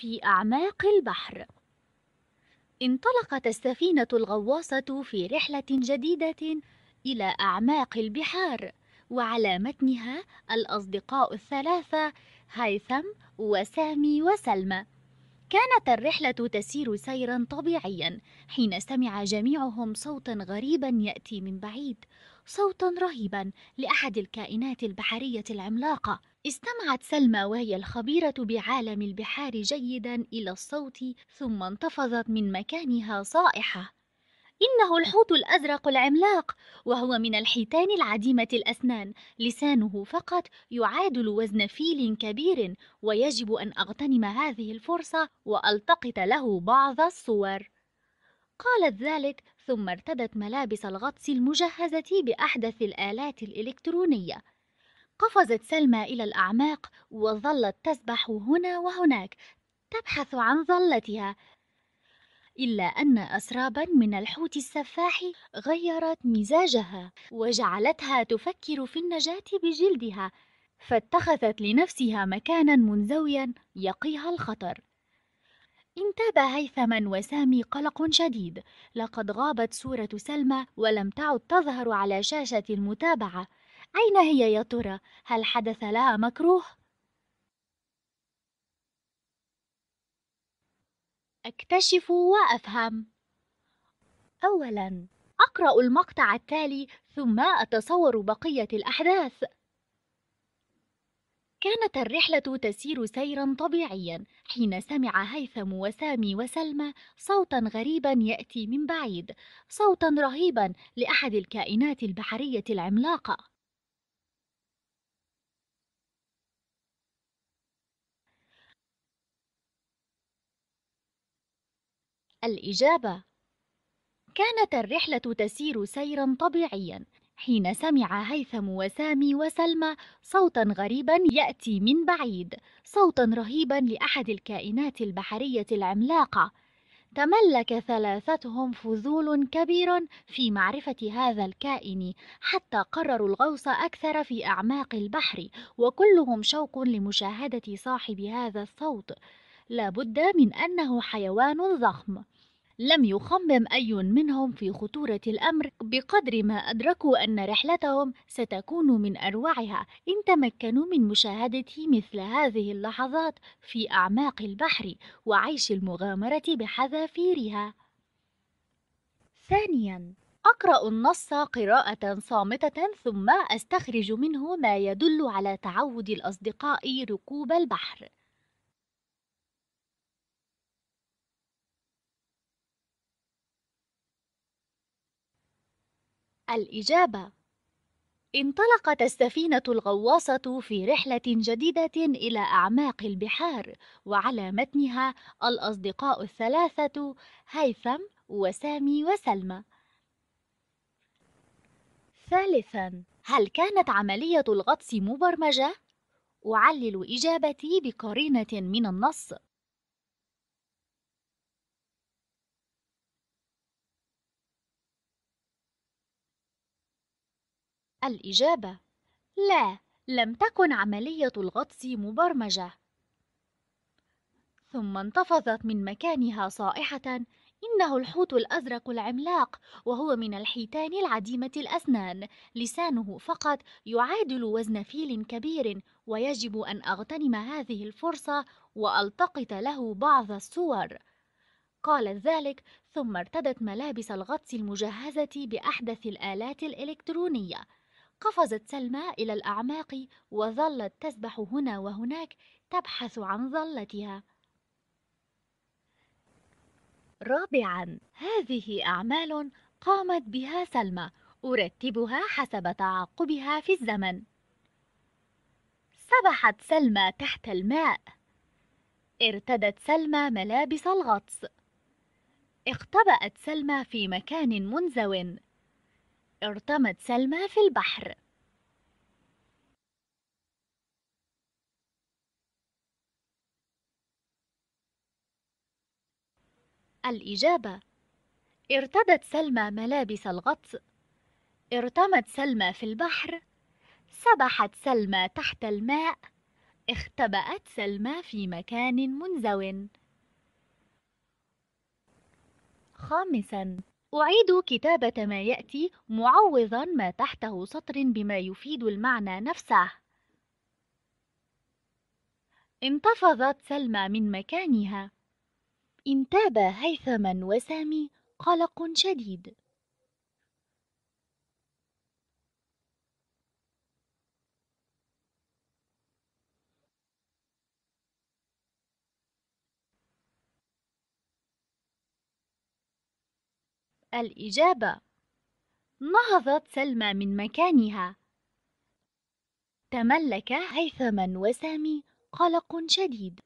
في أعماق البحر انطلقت السفينة الغواصة في رحلة جديدة إلى أعماق البحار وعلى متنها الأصدقاء الثلاثة هيثم وسامي وسلمى كانت الرحلة تسير سيرا طبيعيا حين سمع جميعهم صوتا غريبا يأتي من بعيد صوتا رهيبا لأحد الكائنات البحرية العملاقة استمعت سلمى وهي الخبيرة بعالم البحار جيدا إلى الصوت ثم انتفضت من مكانها صائحة إنه الحوت الأزرق العملاق وهو من الحيتان العديمة الأسنان لسانه فقط يعادل وزن فيل كبير ويجب أن أغتنم هذه الفرصة وألتقط له بعض الصور قالت ذلك ثم ارتدت ملابس الغطس المجهزة بأحدث الآلات الإلكترونية قفزت سلمى إلى الأعماق وظلت تسبح هنا وهناك تبحث عن ظلتها إلا أن أسرابا من الحوت السفاح غيرت مزاجها وجعلتها تفكر في النجاة بجلدها فاتخذت لنفسها مكانا منزويا يقيها الخطر انتاب هيثما وسامي قلق شديد لقد غابت صورة سلمى ولم تعد تظهر على شاشة المتابعة أين هي يا ترى؟ هل حدث لها مكروه؟ أكتشف وأفهم أولاً أقرأ المقطع التالي ثم أتصور بقية الأحداث كانت الرحلة تسير سيرا طبيعيا حين سمع هيثم وسامي وسلمى صوتا غريبا يأتي من بعيد صوتا رهيبا لأحد الكائنات البحرية العملاقة الإجابة كانت الرحلة تسير سيرا طبيعيا حين سمع هيثم وسامي وسلمى صوتا غريبا يأتي من بعيد صوتا رهيبا لأحد الكائنات البحرية العملاقة تملك ثلاثتهم فضول كبير في معرفة هذا الكائن حتى قرروا الغوص أكثر في أعماق البحر وكلهم شوق لمشاهدة صاحب هذا الصوت لابد من أنه حيوان ضخم لم يخمم أي منهم في خطورة الأمر بقدر ما أدركوا أن رحلتهم ستكون من أروعها إن تمكنوا من مشاهدة مثل هذه اللحظات في أعماق البحر وعيش المغامرة بحذافيرها. ثانياً أقرأ النص قراءة صامتة ثم أستخرج منه ما يدل على تعود الأصدقاء ركوب البحر. الإجابة انطلقت السفينة الغواصة في رحلة جديدة إلى أعماق البحار وعلى متنها الأصدقاء الثلاثة هيثم وسامي وسلمى ثالثاً هل كانت عملية الغطس مبرمجة؟ أعلل إجابتي بقرينة من النص الإجابة: لا، لم تكن عملية الغطس مبرمجة. ثم انتفضت من مكانها صائحة: إنه الحوت الأزرق العملاق، وهو من الحيتان العديمة الأسنان، لسانه فقط يعادل وزن فيل كبير، ويجب أن أغتنم هذه الفرصة وألتقط له بعض الصور. قالت ذلك ثم ارتدت ملابس الغطس المجهزة بأحدث الآلات الإلكترونية قفزت سلمى إلى الأعماق وظلت تسبح هنا وهناك تبحث عن ظلتها رابعا هذه أعمال قامت بها سلمى أرتبها حسب تعاقبها في الزمن سبحت سلمى تحت الماء ارتدت سلمى ملابس الغطس اختبأت سلمى في مكان منزو ارتمت سلمى في البحر الإجابة ارتدت سلمى ملابس الغطس ارتمت سلمى في البحر سبحت سلمى تحت الماء اختبأت سلمى في مكان منزو خامساً أعيد كتابة ما يأتي معوضا ما تحته سطر بما يفيد المعنى نفسه انتفضت سلمى من مكانها انتاب هيثما وسامي قلق شديد الإجابة نهضت سلمى من مكانها تملك هيثما وسامي قلق شديد